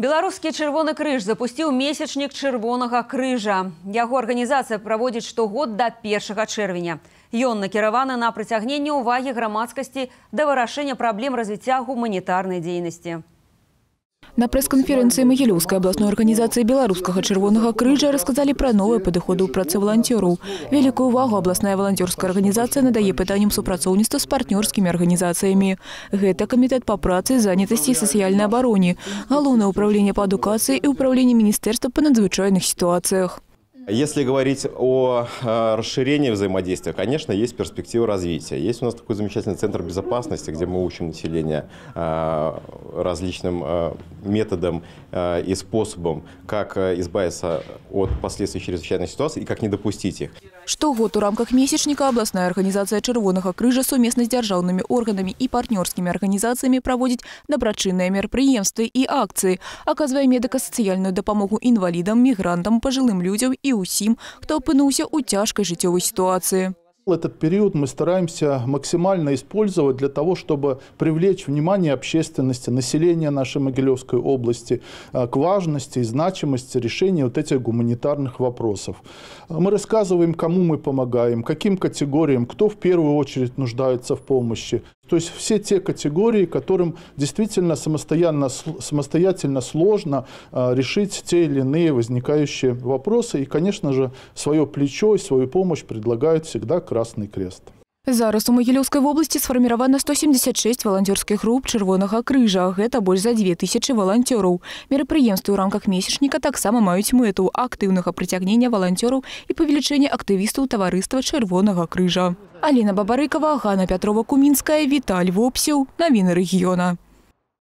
Белорусский чырвоны крыж запусціў месячнік чырвонага крыжа. его организация проводит штогод да 1 чэрвеня. Ён накіраваны на притягнение уваги громадскости до вырашэння проблем развіцця гуманітарнай дзейнасці. На прэс-канферэнцыі Могилевской областной организации беларускага чырвонага крыжа рассказали про новые подходы ў працы валанцёраў. Великую увагу областная волонтерская организация надае пытанням супрацоўніцтва з партнёрскімі арганізацыямі. Гэта камітэт по працы, занятасці і сацыяльнай абароне, галоўнае ўправленне по адукацыі і ўправленне міністэрства по надзвычайных сітуацыях. Если говорить о э, расширении взаимодействия, конечно, есть перспектива развития. Есть у нас такой замечательный центр безопасности, где мы учим население э, различным э, методам и способам, как избавиться от последствий чрезвычайной ситуации и как не допустить их. Штогод у рамках месячника областная организация «Червоного крыжа» совместно с державными органами и партнерскими организациями проводит доброчинные мероприятия и акции, оказывая медико-социальную допомогу инвалидам, мигрантам, пожилым людям и усим, кто опынулся у тяжкой життєвой ситуации. Этот период мы стараемся максимально использовать для того, чтобы привлечь внимание общественности, населения нашей Могилевской области а, к важности и значимости решения вот этих гуманитарных вопросов. Мы рассказываем, кому мы помогаем, каким категориям, кто в первую очередь нуждается в помощи. То есть все те категории, которым действительно самостоятельно, самостоятельно сложно а, решить те или иные возникающие вопросы. И, конечно же, свое плечо и свою помощь предлагает всегда Красный Крест. Зараз у Магілёўскай вобласці сфарміравана 176 валанцёрскіх груп чырвонага крыжа. Гэта больш за 2000 валанцёраў. Мерапрыемствы ў рамках месячніка таксама маюць мэту актыўнага прыцягнення валанцёраў і павелічэння актывістаў таварыства чырвонага крыжа. Алена Бабарыкова, Гана Пятрова-Кумінская, Віталь Вопсіў, навіны рэгіёна.